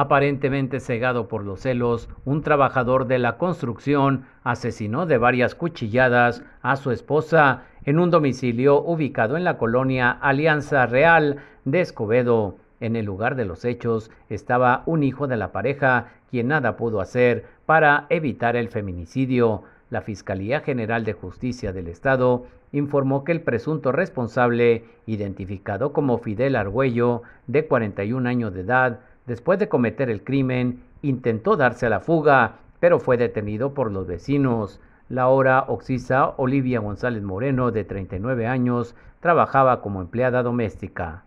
Aparentemente cegado por los celos, un trabajador de la construcción asesinó de varias cuchilladas a su esposa en un domicilio ubicado en la colonia Alianza Real de Escobedo. En el lugar de los hechos estaba un hijo de la pareja, quien nada pudo hacer para evitar el feminicidio. La Fiscalía General de Justicia del Estado informó que el presunto responsable, identificado como Fidel Argüello, de 41 años de edad, después de cometer el crimen, intentó darse a la fuga, pero fue detenido por los vecinos. La hora oxisa Olivia González Moreno, de 39 años, trabajaba como empleada doméstica.